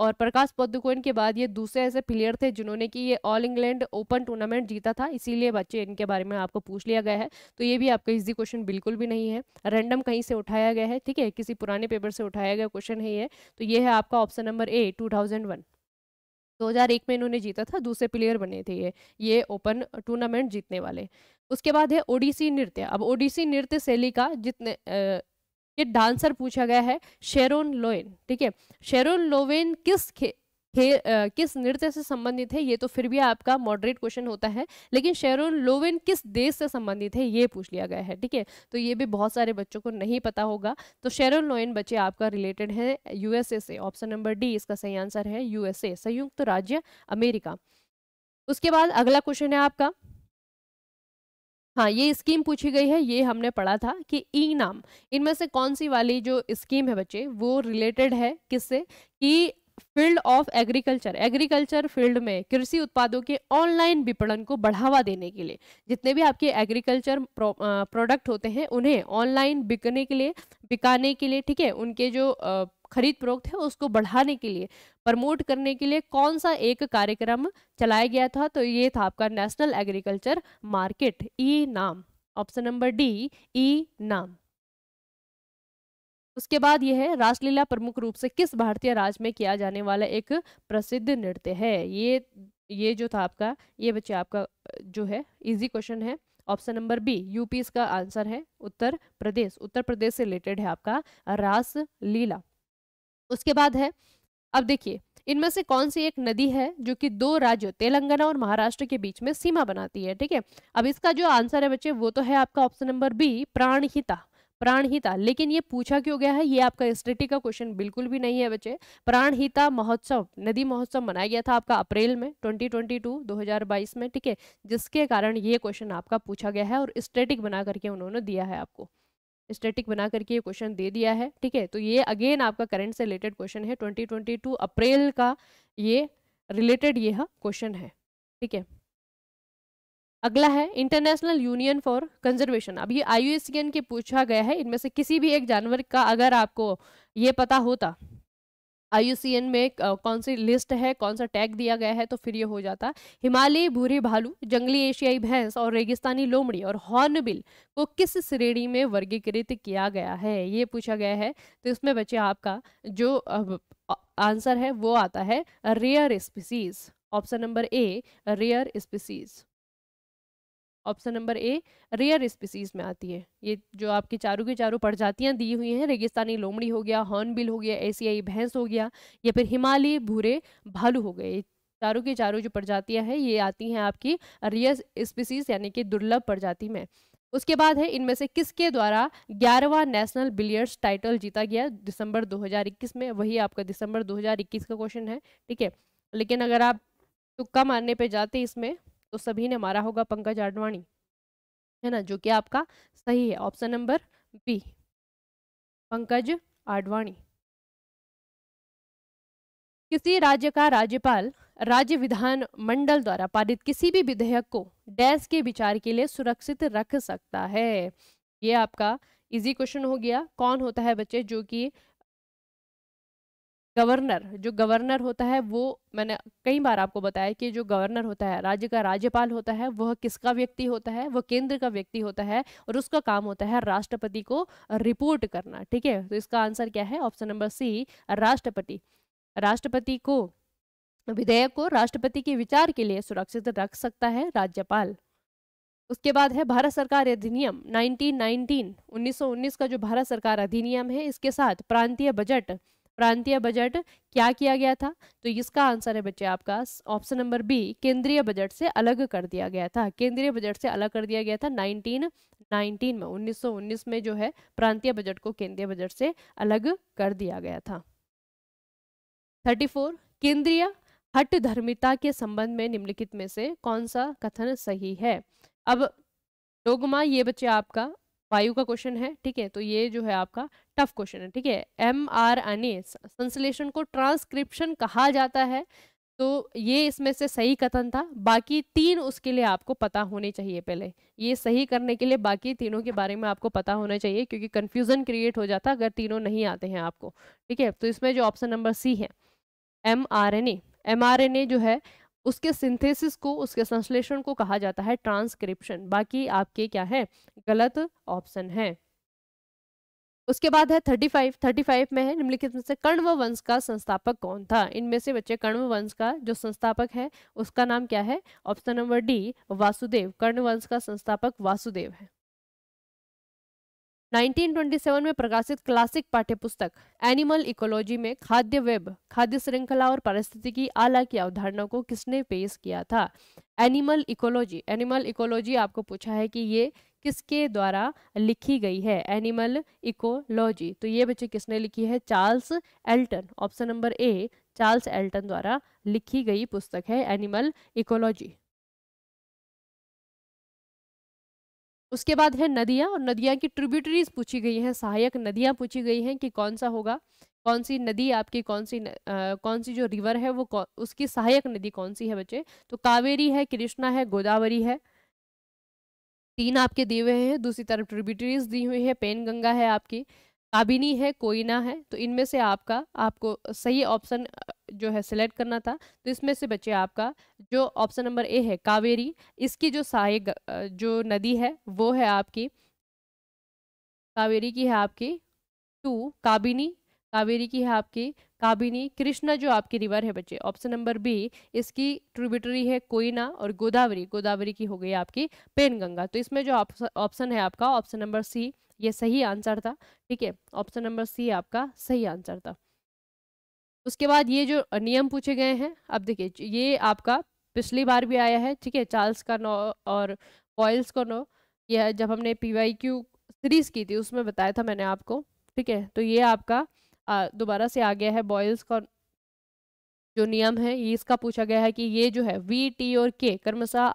S3: और प्रकाश पदुकोण के बाद ये दूसरे ऐसे प्लेयर थे जिन्होंने कि ये ऑल इंग्लैंड ओपन टूर्नामेंट जीता था इसीलिए बच्चे इनके बारे में आपको पूछ लिया गया है तो ये भी आपका इजी क्वेश्चन बिल्कुल भी नहीं है रैंडम कहीं से उठाया गया है ठीक है किसी पुराने पेपर से उठाया गया क्वेश्चन है ये तो ये है आपका ऑप्शन नंबर ए टू 2001 में इन्होंने जीता था दूसरे प्लेयर बने थे ये ये ओपन टूर्नामेंट जीतने वाले उसके बाद है ओडिसी नृत्य अब ओडिसी नृत्य शैली का जितने ये डांसर पूछा गया है शेरोन लोवेन ठीक है शेरोन लोवेन किस खे, खे, आ, किस नृत्य से संबंधित है ये तो फिर भी आपका मॉडरेट क्वेश्चन होता है लेकिन शेरोन लोवेन किस देश से संबंधित है ये पूछ लिया गया है ठीक है तो ये भी बहुत सारे बच्चों को नहीं पता होगा तो शेरोन लोवेन बच्चे आपका रिलेटेड है यूएसए से ऑप्शन नंबर डी इसका सही आंसर है यूएसए संयुक्त राज्य अमेरिका उसके बाद अगला क्वेश्चन है आपका हाँ ये स्कीम पूछी गई है ये हमने पढ़ा था कि ई नाम इनमें से कौन सी वाली जो स्कीम है बच्चे वो रिलेटेड है किससे कि field of agriculture agriculture field में कृषि उत्पादों के ऑनलाइन विपणन को बढ़ावा देने के लिए जितने भी आपके एग्रीकल्चर प्रोडक्ट होते हैं उन्हें ऑनलाइन बिकने के लिए बिकाने के लिए ठीक है उनके जो खरीद प्रोक्त है उसको बढ़ाने के लिए प्रमोट करने के लिए कौन सा एक कार्यक्रम चलाया गया था तो ये था आपका नेशनल एग्रीकल्चर मार्केट ई नाम ऑप्शन नंबर डी ई नाम उसके बाद यह है रासलीला प्रमुख रूप से किस भारतीय राज्य में किया जाने वाला एक प्रसिद्ध नृत्य है ये ये जो था आपका ये बच्चे आपका जो है इजी क्वेश्चन है ऑप्शन नंबर बी यूपी इसका आंसर है उत्तर प्रदेश उत्तर प्रदेश से रिलेटेड है आपका रास लीला उसके बाद है अब देखिए इनमें से कौन सी एक नदी है जो कि दो राज्यों तेलंगाना और महाराष्ट्र के बीच में सीमा बनाती है ठीक है अब इसका जो आंसर है बच्चे वो तो है आपका option number B Pranhita Pranhita लेकिन ये पूछा क्यों गया है ये आपका स्टेटी का क्वेश्चन बिल्कुल भी नहीं है बच्चे प्राणहिता महोत्सव नदी महोत्सव मनाया गया था आपका अप्रैल में 2022 2022 में ठीक है जिसके कारण ये क्वेश्चन आपका पूछा गया है और स्टेटिक बना करके उन्होंने दिया है आपको स्टेटिक बना करके ये क्वेश्चन दे दिया है ठीक है तो ये अगेन आपका करंट से रिलेटेड क्वेश्चन है 2022 अप्रैल का ये रिलेटेड यह क्वेश्चन है ठीक है अगला है इंटरनेशनल यूनियन फॉर कंजर्वेशन अब ये आई के पूछा गया है इनमें से किसी भी एक जानवर का अगर आपको ये पता होता आई में कौन सी लिस्ट है कौन सा टैग दिया गया है तो फिर ये हो जाता हिमालयी भूरे भालू जंगली एशियाई भैंस और रेगिस्तानी लोमड़ी और हॉर्नबिल को किस श्रेणी में वर्गीकृत किया गया है ये पूछा गया है तो इसमें बच्चे आपका जो आंसर है वो आता है rare species option number A rare species option number A rare species में आती है ये जो आपकी चारों की चारों प्रजातियां दी हुई हैं रेगिस्तानी लोमड़ी हो गया हॉर्नबिल हो गया एशियाई भैंस हो गया या फिर हिमालयी भूरे भालू हो गए चारों के चारों जो प्रजातियां हैं ये आती हैं आपकी रेयर स्पीसीज यानी कि दुर्लभ प्रजाति में उसके बाद है इनमें से किसके द्वारा ग्यारहवा नेशनल बिलियर्स टाइटल जीता गया दिसंबर दो में वही आपका दिसंबर दो का क्वेश्चन है ठीक है लेकिन अगर आप तुक्का मारने पे जाते इसमें तो सभी ने मारा होगा पंकज आडवाणी है ना जो कि आपका सही है option number B Pankaj Advani किसी राज्य का राज्यपाल राज्य विधान मंडल द्वारा पारित किसी भी विधेयक को डैश के विचार के लिए सुरक्षित रख सकता है ये आपका इजी क्वेश्चन हो गया कौन होता है बच्चे जो कि गवर्नर जो गवर्नर होता है वो मैंने कई बार आपको बताया कि जो गवर्नर होता है राज्य का राज्यपाल होता है वह किसका व्यक्ति होता है वह केंद्र का व्यक्ति होता है और उसका काम होता है राष्ट्रपति को रिपोर्ट करना ठीक है तो इसका आंसर क्या है ऑप्शन नंबर सी राष्ट्रपति राष्ट्रपति को विधेयक को राष्ट्रपति के विचार के लिए सुरक्षित रख सकता है राज्यपाल उसके बाद है भारत सरकार अधिनियम 1919 1919 का जो भारत सरकार अधिनियम है इसके साथ प्रांतीय बजट प्रांतीय बजट क्या किया गया था तो इसका आंसर है बच्चे आपका ऑप्शन नंबर बी केंद्रीय बजट से अलग कर दिया गया था केंद्रीय बजट से अलग कर दिया गया था 1919 में 1919 में जो है प्रांतीय बजट को केंद्रीय बजट से अलग कर दिया गया था 34 केंद्रीय हट धर्मिता के संबंध में निम्नलिखित में से कौन सा कथन सही है अब डोगमा ये बच्चे आपका वायु का क्वेश्चन है ठीक है तो ये जो है आपका टफ क्वेश्चन है ठीक है एम आर एन ए संश्लेषण को ट्रांसक्रिप्शन कहा जाता है तो ये इसमें से सही कथन था बाकी तीन उसके लिए आपको पता होने चाहिए पहले ये सही करने के लिए बाकी तीनों के बारे में आपको पता होना चाहिए क्योंकि कन्फ्यूजन क्रिएट हो जाता अगर तीनों नहीं आते हैं आपको ठीक है तो इसमें जो ऑप्शन नंबर सी है M R N A M R N A जो है उसके सिंथेसिस को उसके संश्लेषण को कहा जाता है ट्रांसक्रिप्शन बाकी आपके क्या है गलत ऑप्शन है उसके बाद है 35 35 में है निम्नलिखित में से कण्व वंश का संस्थापक कौन था इनमें से बच्चे कण्व वंश का जो संस्थापक है उसका नाम क्या है ऑप्शन नंबर डी वासुदेव कर्ण वंश का संस्थापक वासुदेव है 1927 में प्रकाशित क्लासिक पाठ्य पुस्तक एनिमल इकोलॉजी में खाद्य वेब खाद्य श्रृंखला और पारिस्थितिकी आला की अवधारणा को किसने पेश किया था एनिमल इकोलॉजी एनिमल इकोलॉजी आपको पूछा है कि ये किसके द्वारा लिखी गई है एनिमल इकोलॉजी तो ये बच्चे किसने लिखी है Charles Elton option number A Charles Elton द्वारा लिखी गई पुस्तक है एनिमल इकोलॉजी उसके बाद है नदियाँ और नदियाँ की ट्रिब्यूटरीज पूछी गई हैं सहायक नदियाँ पूछी गई हैं कि कौन सा होगा कौन सी नदी आपकी कौन सी न, आ, कौन सी जो रिवर है वो उसकी सहायक नदी कौन सी है बच्चे तो कावेरी है कृष्णा है गोदावरी है तीन आपके दिए हुए हैं दूसरी तरफ ट्रिब्यूटरीज दी हुई है पेन गंगा है आपकी काबिनी है कोयना है तो इनमें से आपका आपको सही ऑप्शन जो है सिलेक्ट करना था तो इसमें से बचे आपका जो ऑप्शन नंबर ए है कावेरी इसकी जो सहायक जो नदी है वो है आपकी कावेरी की है आपकी टू काबिनी कावेरी की है आपकी काबिनी कृष्णा जो आपकी रिवर है बच्चे ऑप्शन नंबर बी इसकी ट्रिब्यूटरी है कोयना और गोदावरी गोदावरी की हो गई आपकी पेनगंगा तो इसमें जो ऑप्शन है आपका ऑप्शन नंबर सी ये सही आंसर था ठीक है ऑप्शन नंबर सी आपका सही आंसर था उसके बाद ये जो नियम पूछे गए हैं अब देखिए ये आपका पिछली बार भी आया है ठीक है चार्ल्स का नो और बॉयल्स का नो यह जब हमने पी वाई क्यू सीरीज़ की थी उसमें बताया था मैंने आपको ठीक है तो ये आपका दोबारा से आ गया है बॉयल्स का जो नियम है ये इसका पूछा गया है कि ये जो है वी टी और के क्रमशः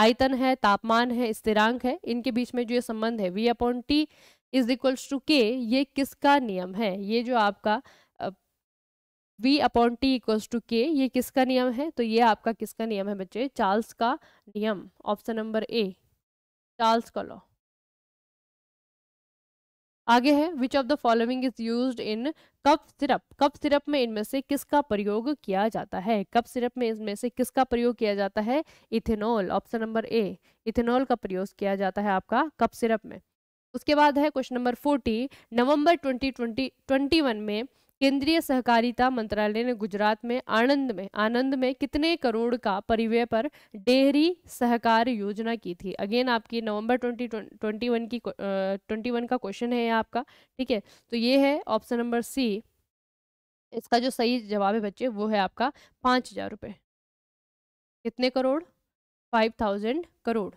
S3: आयतन है तापमान है स्थिरांक है इनके बीच में जो ये संबंध है V upon T is equals to K ये किसका नियम है ये जो आपका V upon T equals to K ये किसका नियम है तो ये आपका किसका नियम है बच्चे चार्ल्स का नियम ऑप्शन नंबर ए चार्ल्स का लॉ आगे है which of the following is use in cough syrup cough syrup में इनमें से किसका प्रयोग किया जाता है कप सिरप में इनमें से किसका प्रयोग किया जाता है ethanol option number A ethanol का प्रयोग किया जाता है आपका कप सिरप में उसके बाद है question number forty November twenty twenty twenty one में केंद्रीय सहकारिता मंत्रालय ने गुजरात में आनंद में आनंद में कितने करोड़ का परिव्यय पर डेहरी सहकार योजना की थी अगेन आपकी नवंबर ट्वेंटी ट्वेंटी वन की ट्वेंटी वन का क्वेश्चन है आपका ठीक है तो ये है ऑप्शन नंबर सी इसका
S1: जो सही जवाब है बच्चे वो है आपका पाँच हजार रुपये कितने करोड़ फाइव थाउजेंड करोड़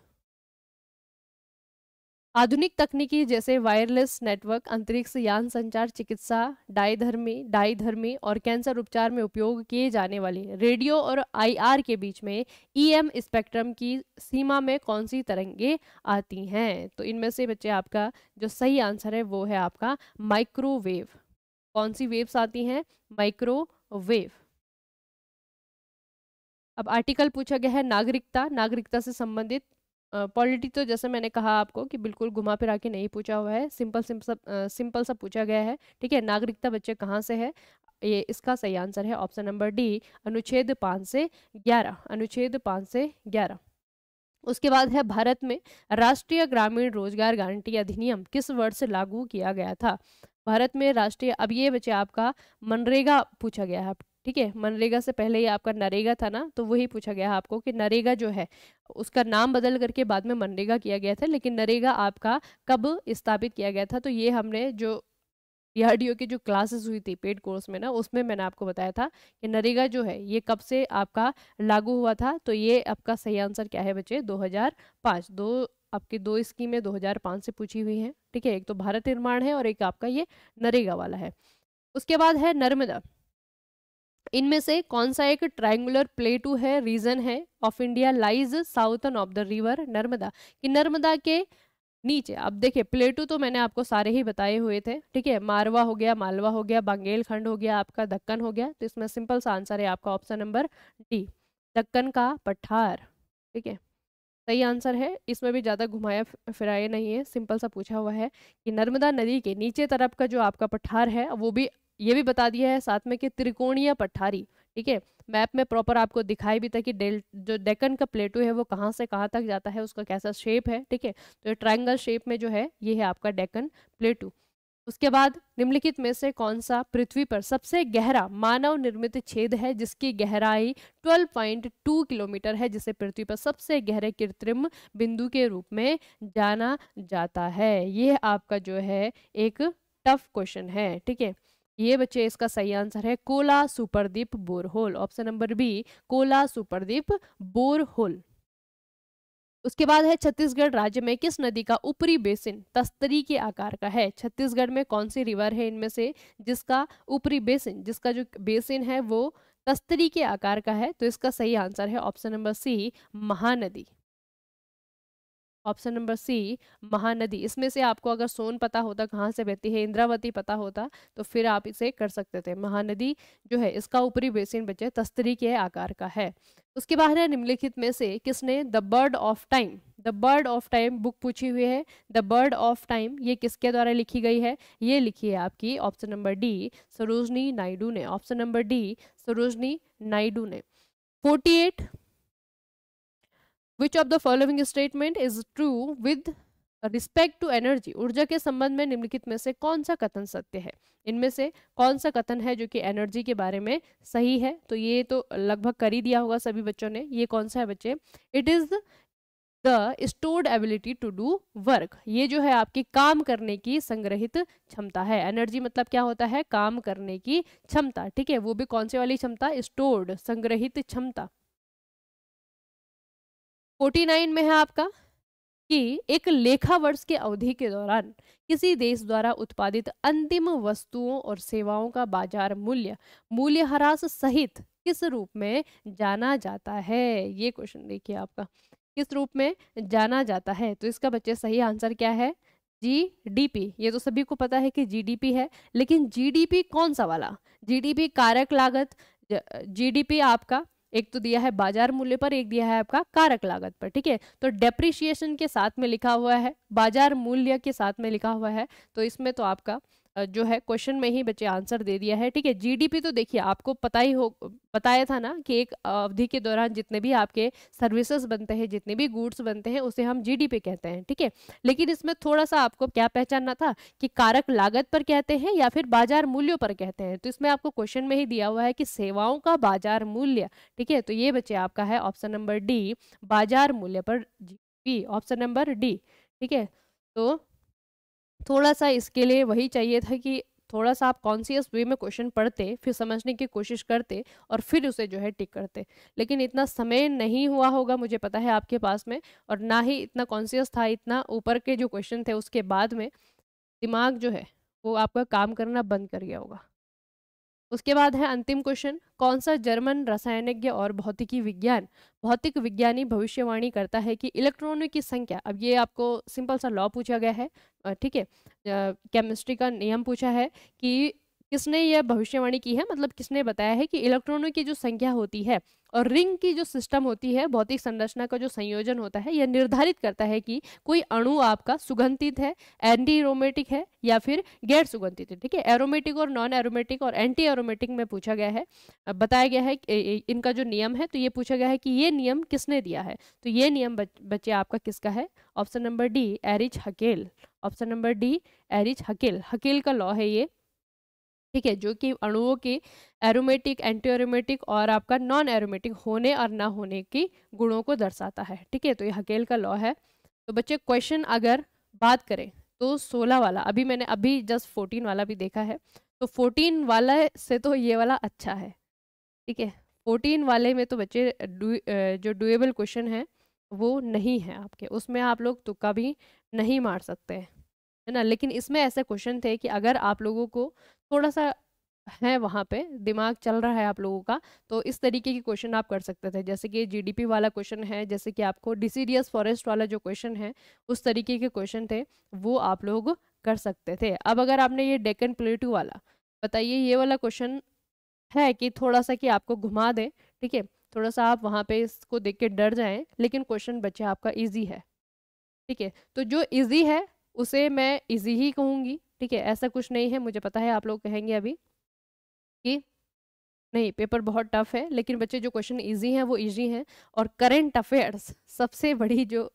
S1: आधुनिक तकनीकी
S3: जैसे वायरलेस नेटवर्क अंतरिक्ष यान संचार चिकित्सा डायधर्मी डायधर्मी और कैंसर उपचार में उपयोग किए जाने वाले रेडियो और आईआर के बीच में ईएम e स्पेक्ट्रम की सीमा में कौन सी तरंगे आती हैं तो इनमें से बच्चे आपका जो सही आंसर है वो है आपका माइक्रोवेव कौन सी वेव्स आती हैं माइक्रोवेव अब आर्टिकल पूछा गया है नागरिकता नागरिकता से संबंधित पॉलिटी तो जैसे मैंने कहा आपको कि बिल्कुल घुमा फिरा के नहीं पूछा हुआ है सिंपल सिंपल सिंपल सा पूछा गया है ठीक है नागरिकता बच्चे कहाँ से है ये इसका सही आंसर है ऑप्शन नंबर डी अनुच्छेद पाँच से ग्यारह अनुच्छेद पाँच से ग्यारह उसके बाद है भारत में राष्ट्रीय ग्रामीण रोजगार गारंटी अधिनियम किस वर्ष लागू किया गया था भारत में राष्ट्रीय अब ये बच्चे आपका मनरेगा पूछा गया है ठीक है मनरेगा से पहले ही आपका नरेगा था ना तो वही पूछा गया आपको कि नरेगा जो है उसका नाम बदल करके बाद में मनरेगा किया गया था लेकिन नरेगा आपका कब स्थापित किया गया था तो ये हमने जो डीआरडीओ e की जो क्लासेस हुई थी पेड कोर्स में ना उसमें मैंने आपको बताया था कि नरेगा जो है ये कब से आपका लागू हुआ था तो ये आपका सही आंसर क्या है बच्चे 2005 दो आपकी दो स्कीमें 2005 से पूछी हुई हैं ठीक है एक तो भारत निर्माण है और एक आपका ये नरेगा वाला है उसके बाद है नर्मदा इनमें से कौन सा एक ट्राइंगुलर प्लेटू है रीजन है of India lies southern of the river Narmada कि नर्मदा के नीचे अब देखिए प्लेटू तो मैंने आपको सारे ही बताए हुए थे ठीक है मारवा हो गया मालवा हो गया बंगेलखंड हो गया आपका दक्कन हो गया तो इसमें सिंपल सा आंसर है आपका ऑप्शन नंबर डी दक्कन का पठार ठीक है सही आंसर है इसमें भी ज़्यादा घुमाया फिराया नहीं है सिंपल सा पूछा हुआ है कि नर्मदा नदी के नीचे तरफ का जो आपका पठार है वो भी ये भी बता दिया है साथ में कि त्रिकोणीय पठारी ठीक है मैप में प्रॉपर आपको दिखाई भी था कि डेल जो डेकन का प्लेटो है वो कहाँ से कहाँ तक जाता है उसका कैसा शेप है ठीक है तो ट्राइंगल शेप में जो है ये है आपका डेकन प्लेटो उसके बाद निम्नलिखित में से कौन सा पृथ्वी पर सबसे गहरा मानव निर्मित छेद है जिसकी गहराई 12.2 किलोमीटर है जिसे पृथ्वी पर सबसे गहरे कृत्रिम बिंदु के रूप में जाना जाता है यह आपका जो है एक टफ क्वेश्चन है ठीक है ये बच्चे इसका सही आंसर है Kola superdeep borehole option number B Kola superdeep borehole उसके बाद है छत्तीसगढ़ राज्य में किस नदी का ऊपरी बेसिन तस्तरी के आकार का है छत्तीसगढ़ में कौन सी रिवर है इनमें से जिसका ऊपरी बेसिन जिसका जो बेसिन है वो तस्तरी के आकार का है तो इसका सही आंसर है option number C Mahanadi option number C Mahanadi इसमें से आपको अगर सोन पता होता कहाँ से बहती है इंद्रावती पता होता तो फिर आप इसे कर सकते थे महानदी जो है इसका ऊपरी बेसिन बचे तस्तरी के आकार का है उसके बाहर है निम्नलिखित में से किसने the bird of time the bird of time book पूछी हुई है द बर्ड ऑफ टाइम ये किसके द्वारा लिखी गई है ये लिखी है आपकी option number D Sarojini Naidu ने option number D Sarojini Naidu ने eight which of the following statement is true with respect to energy ऊर्जा के संबंध में निम्नलिखित में से कौन सा कथन सत्य है इनमें से कौन सा कथन है जो कि एनर्जी के बारे में सही है तो ये तो लगभग कर ही दिया होगा सभी बच्चों ने ये कौन सा है बच्चे it is the stored ability to do work ये जो है आपकी काम करने की संग्रहित क्षमता है एनर्जी मतलब क्या होता है काम करने की क्षमता ठीक है वो भी कौन से वाली क्षमता स्टोर्ड संग्रहित क्षमता 49 में है आपका कि एक लेखा वर्ष के अवधि के दौरान किसी देश द्वारा उत्पादित अंतिम वस्तुओं और सेवाओं का बाजार मूल्य मूल्यह्रास सहित किस रूप में जाना जाता है ये क्वेश्चन देखिए आपका किस रूप में जाना जाता है तो इसका बच्चे सही आंसर क्या है जीडीपी ये तो सभी को पता है कि जीडीपी है लेकिन जीडीपी कौन सा वाला जीडीपी कारक लागत जीडीपी आपका एक तो दिया है बाजार मूल्य पर एक दिया है आपका कारक लागत पर ठीक है तो डेप्रिशिएशन के साथ में लिखा हुआ है बाजार मूल्य के साथ में लिखा हुआ है तो इसमें तो आपका जो है क्वेश्चन में ही बच्चे आंसर दे दिया है ठीक है जीडीपी तो देखिए आपको पता ही हो बताया था ना कि एक अवधि के दौरान जितने भी आपके सर्विसेज बनते हैं जितने भी गुड्स बनते हैं उसे हम जीडीपी कहते हैं ठीक है लेकिन इसमें थोड़ा सा आपको क्या पहचानना था कि कारक लागत पर कहते हैं या फिर बाजार मूल्यों पर कहते हैं तो इसमें आपको क्वेश्चन में ही दिया हुआ है कि सेवाओं का बाजार मूल्य ठीक है तो ये बच्चे आपका है ऑप्शन नंबर डी बाजार मूल्य पर ऑप्शन नंबर डी ठीक है तो थोड़ा सा इसके लिए वही चाहिए था कि थोड़ा सा आप कॉन्सियस वे में क्वेश्चन पढ़ते फिर समझने की कोशिश करते और फिर उसे जो है टिक करते लेकिन इतना समय नहीं हुआ होगा मुझे पता है आपके पास में और ना ही इतना कॉन्सियस था इतना ऊपर के जो क्वेश्चन थे उसके बाद में दिमाग जो है वो आपका काम करना बंद कर गया होगा उसके बाद है अंतिम क्वेश्चन कौन सा जर्मन रसायनज्ञ और भौतिकी विज्ञान भौतिक विज्ञानी भविष्यवाणी करता है कि इलेक्ट्रॉनों की संख्या अब ये आपको सिंपल सा लॉ पूछा गया है ठीक है केमिस्ट्री का नियम पूछा है कि किसने यह भविष्यवाणी की है मतलब किसने बताया है कि इलेक्ट्रॉनों की जो संख्या होती है और रिंग की जो सिस्टम होती है भौतिक संरचना का जो संयोजन होता है यह निर्धारित करता है कि कोई अणु आपका सुगंधित है एंटी एरोमेटिक है या फिर गैर सुगंधित है ठीक है एरोमेटिक और नॉन एरोमेटिक और एंटी एरोमेटिक में पूछा गया है बताया गया है इनका जो नियम है तो ये पूछा गया है कि ये नियम किसने दिया है तो ये नियम बच्चे आपका किसका है option number D Erich Huckel option number D Erich Huckel Huckel का लॉ है ये ठीक है जो कि अणुओं के एरोमेटिक एंटी एरोमेटिक और आपका नॉन एरोमेटिक होने और ना होने की गुणों को दर्शाता है ठीक है तो ये हकेल का लॉ है तो बच्चे क्वेश्चन अगर बात करें तो सोलह वाला अभी मैंने अभी जस्ट फोर्टीन वाला भी देखा है तो फोर्टीन वाला से तो ये वाला अच्छा है ठीक है फोर्टीन वाले में तो बच्चे डु, जो डुएबल क्वेश्चन है वो नहीं है आपके उसमें आप लोग तुक्का भी नहीं मार सकते हैं है ना लेकिन इसमें ऐसे क्वेश्चन थे कि अगर आप लोगों को थोड़ा सा है वहाँ पे दिमाग चल रहा है आप लोगों का तो इस तरीके के क्वेश्चन आप कर सकते थे जैसे कि जीडीपी वाला क्वेश्चन है जैसे कि आपको डिसीडियस फॉरेस्ट वाला जो क्वेश्चन है उस तरीके के क्वेश्चन थे वो आप लोग कर सकते थे अब अगर आपने ये डेकन प्लेटू वाला बताइए ये वाला क्वेश्चन है कि थोड़ा सा कि आपको घुमा दें ठीक है थोड़ा सा आप वहाँ पर इसको देख के डर जाएँ लेकिन क्वेश्चन बच्चे आपका ईजी है ठीक है तो जो इजी है उसे मैं इजी ही कहूँगी ठीक है ऐसा कुछ नहीं है मुझे पता है आप लोग कहेंगे अभी कि नहीं पेपर बहुत टफ है लेकिन बच्चे जो क्वेश्चन इजी हैं वो इजी हैं और करेंट अफेयर्स सबसे बड़ी जो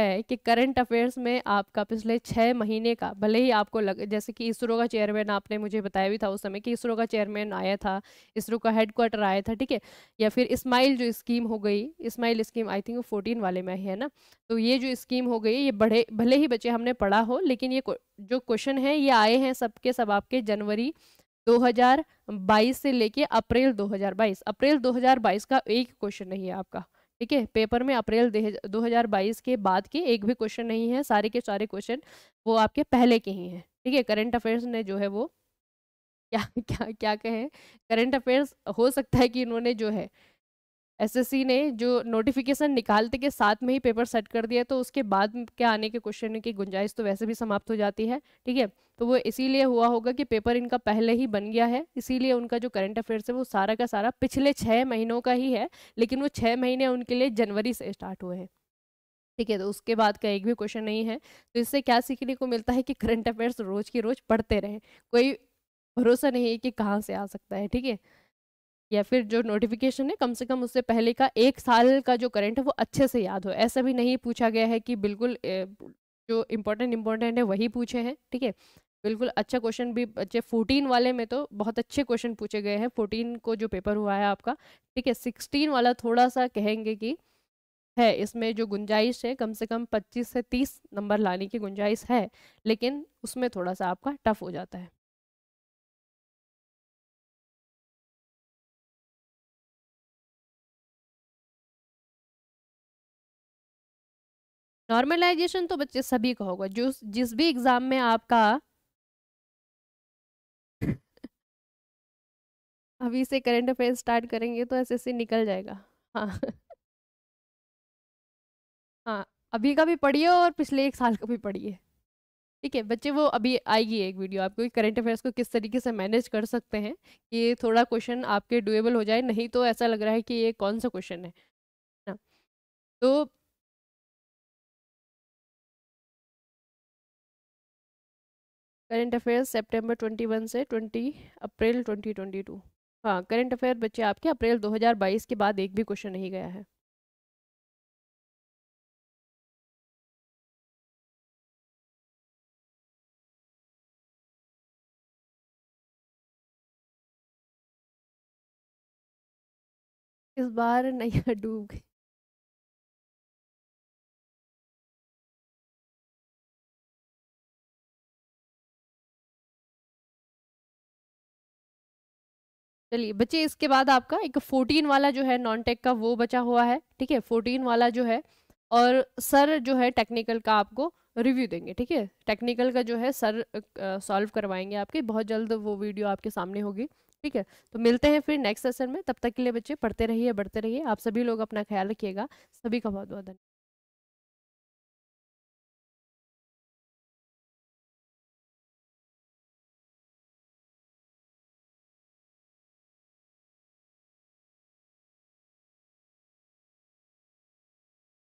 S3: है कि करंट अफेयर्स में आपका पिछले छः महीने का भले ही आपको लग जैसे कि इसरो का चेयरमैन आपने मुझे बताया भी था उस समय कि इसरो का चेयरमैन आया था इसरो का हेडक्वार्टर आया था ठीक है या फिर इस्माइल जो स्कीम हो गई smile scheme I think fourteen वाले में है ना तो ये जो स्कीम हो गई ये बड़े भले ही बच्चे हमने पढ़ा हो लेकिन ये जो क्वेश्चन है ये आए हैं सबके सब आपके जनवरी 2022 से लेके अप्रैल 2022 अप्रैल 2022 का एक क्वेश्चन नहीं है आपका ठीक है पेपर में अप्रैल 2022 के बाद के एक भी क्वेश्चन नहीं है सारे के सारे क्वेश्चन वो आपके पहले के ही हैं ठीक है करंट अफेयर्स ने जो है वो क्या क्या क्या कहें करंट अफेयर्स हो सकता है कि इन्होंने जो है एसएससी ने जो नोटिफिकेशन निकालते के साथ में ही पेपर सेट कर दिया तो उसके बाद के आने के क्वेश्चन की गुंजाइश तो वैसे भी समाप्त हो जाती है ठीक है तो वो इसीलिए हुआ होगा कि पेपर इनका पहले ही बन गया है इसीलिए उनका जो करंट अफेयर्स है वो सारा का सारा पिछले छः महीनों का ही है लेकिन वो छः महीने उनके लिए जनवरी से स्टार्ट हुए हैं ठीक है तो उसके बाद का एक भी क्वेश्चन नहीं है तो इससे क्या सीखने को मिलता है कि करंट अफेयर्स रोज की रोज पढ़ते रहे कोई भरोसा नहीं है कि कहाँ से आ सकता है ठीक है या फिर जो नोटिफिकेशन है कम से कम उससे पहले का एक साल का जो करंट है वो अच्छे से याद हो ऐसा भी नहीं पूछा गया है कि बिल्कुल जो इम्पोर्टेंट इम्पोर्टेंट है वही पूछे हैं ठीक है बिल्कुल अच्छा क्वेश्चन भी बच्चे फोर्टीन वाले में तो बहुत अच्छे क्वेश्चन पूछे गए हैं फोर्टीन को जो पेपर हुआ है आपका ठीक है सिक्सटीन वाला थोड़ा सा कहेंगे कि है इसमें जो गुंजाइश है कम से कम पच्चीस से तीस नंबर लाने की गुंजाइश है लेकिन
S2: उसमें थोड़ा सा आपका टफ हो जाता है
S1: नॉर्मलाइजेशन तो बच्चे सभी का होगा जो जिस भी एग्ज़ाम में आपका अभी से करंट अफेयर स्टार्ट करेंगे तो ऐसे ऐसे निकल जाएगा हाँ
S2: हाँ
S3: अभी का भी पढ़िए और पिछले एक साल का भी पढ़िए ठीक है बच्चे वो अभी आएगी एक वीडियो आपको करंट अफेयर्स को किस तरीके से मैनेज कर सकते हैं कि थोड़ा क्वेश्चन
S1: आपके डुएबल हो जाए नहीं तो ऐसा लग रहा है कि ये कौन सा क्वेश्चन है ना तो करंट अफेयर्स सितंबर 21 से 20 अप्रैल 2022 हाँ करंट अफेयर बच्चे आपके अप्रैल 2022 के बाद एक भी क्वेश्चन नहीं गया है
S2: इस बार नहीं डूब गई
S1: चलिए बच्चे इसके बाद आपका एक फोर्टीन वाला जो है नॉन टेक का वो बचा हुआ है ठीक है फोर्टीन वाला जो है
S3: और सर जो है टेक्निकल का आपको रिव्यू देंगे ठीक है टेक्निकल का जो है सर सॉल्व करवाएंगे आपके बहुत जल्द वो वीडियो आपके सामने होगी ठीक है तो मिलते हैं
S1: फिर नेक्स्ट सेशन में तब तक के लिए बच्चे पढ़ते रहिए बढ़ते रहिए आप सभी लोग अपना ख्याल रखिएगा सभी का बहुत बहुत धन्यवाद